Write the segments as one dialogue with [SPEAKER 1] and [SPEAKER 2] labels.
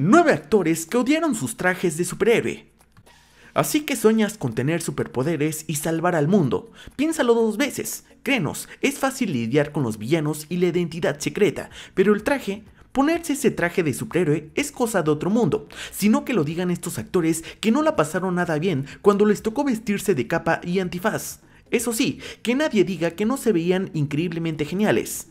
[SPEAKER 1] nueve actores que odiaron sus trajes de superhéroe. Así que sueñas con tener superpoderes y salvar al mundo. Piénsalo dos veces. Créenos, es fácil lidiar con los villanos y la identidad secreta, pero el traje, ponerse ese traje de superhéroe es cosa de otro mundo. Sino que lo digan estos actores que no la pasaron nada bien cuando les tocó vestirse de capa y antifaz. Eso sí, que nadie diga que no se veían increíblemente geniales.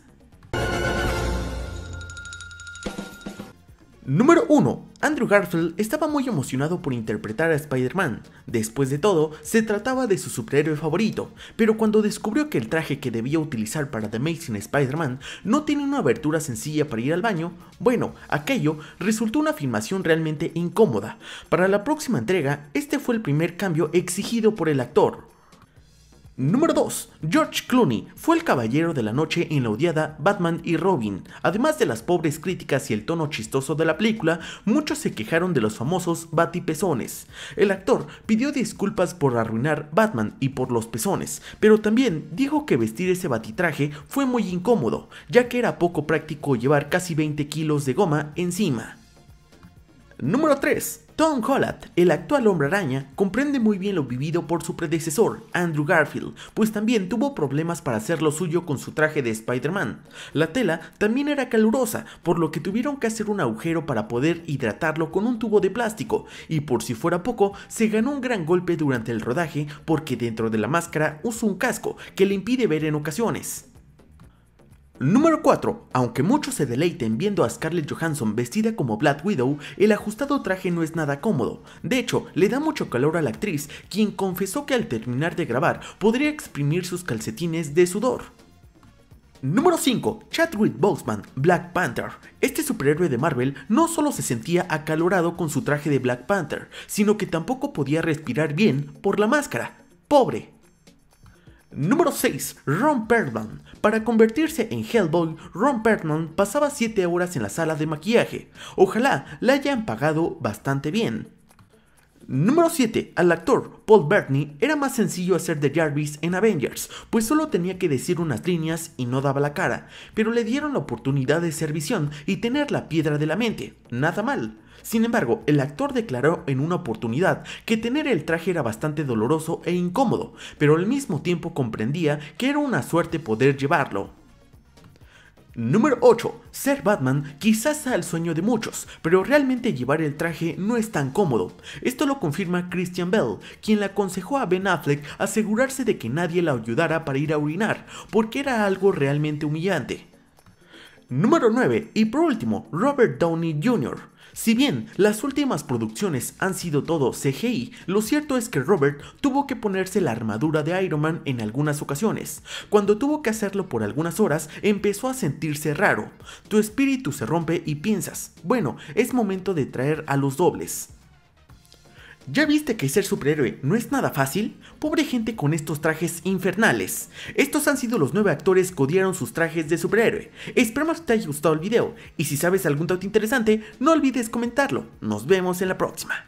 [SPEAKER 1] Número 1. Andrew Garfield estaba muy emocionado por interpretar a Spider-Man. Después de todo, se trataba de su superhéroe favorito, pero cuando descubrió que el traje que debía utilizar para The Amazing Spider-Man no tiene una abertura sencilla para ir al baño, bueno, aquello resultó una filmación realmente incómoda. Para la próxima entrega, este fue el primer cambio exigido por el actor. Número 2. George Clooney fue el caballero de la noche en la odiada Batman y Robin. Además de las pobres críticas y el tono chistoso de la película, muchos se quejaron de los famosos batipezones. El actor pidió disculpas por arruinar Batman y por los pezones, pero también dijo que vestir ese batitraje fue muy incómodo, ya que era poco práctico llevar casi 20 kilos de goma encima. Número 3. Tom Holland, el actual hombre araña, comprende muy bien lo vivido por su predecesor, Andrew Garfield, pues también tuvo problemas para hacer lo suyo con su traje de Spider-Man. La tela también era calurosa, por lo que tuvieron que hacer un agujero para poder hidratarlo con un tubo de plástico, y por si fuera poco, se ganó un gran golpe durante el rodaje porque dentro de la máscara usa un casco que le impide ver en ocasiones. Número 4. Aunque muchos se deleiten viendo a Scarlett Johansson vestida como Black Widow, el ajustado traje no es nada cómodo. De hecho, le da mucho calor a la actriz, quien confesó que al terminar de grabar podría exprimir sus calcetines de sudor. Número 5. Chadwick Boseman, Black Panther. Este superhéroe de Marvel no solo se sentía acalorado con su traje de Black Panther, sino que tampoco podía respirar bien por la máscara. Pobre. Número 6. Ron Perlman. Para convertirse en Hellboy, Ron Perlman pasaba 7 horas en la sala de maquillaje. Ojalá la hayan pagado bastante bien. Número 7. Al actor Paul Bettany era más sencillo hacer de Jarvis en Avengers, pues solo tenía que decir unas líneas y no daba la cara, pero le dieron la oportunidad de ser visión y tener la piedra de la mente, nada mal. Sin embargo, el actor declaró en una oportunidad que tener el traje era bastante doloroso e incómodo, pero al mismo tiempo comprendía que era una suerte poder llevarlo. Número 8. Ser Batman quizás sea el sueño de muchos, pero realmente llevar el traje no es tan cómodo. Esto lo confirma Christian Bell, quien le aconsejó a Ben Affleck asegurarse de que nadie la ayudara para ir a orinar, porque era algo realmente humillante. Número 9. Y por último, Robert Downey Jr. Si bien las últimas producciones han sido todo CGI, lo cierto es que Robert tuvo que ponerse la armadura de Iron Man en algunas ocasiones. Cuando tuvo que hacerlo por algunas horas, empezó a sentirse raro. Tu espíritu se rompe y piensas, bueno, es momento de traer a los dobles. ¿Ya viste que ser superhéroe no es nada fácil? Pobre gente con estos trajes infernales. Estos han sido los nueve actores que odiaron sus trajes de superhéroe. Esperamos que te haya gustado el video y si sabes algún dato interesante, no olvides comentarlo. Nos vemos en la próxima.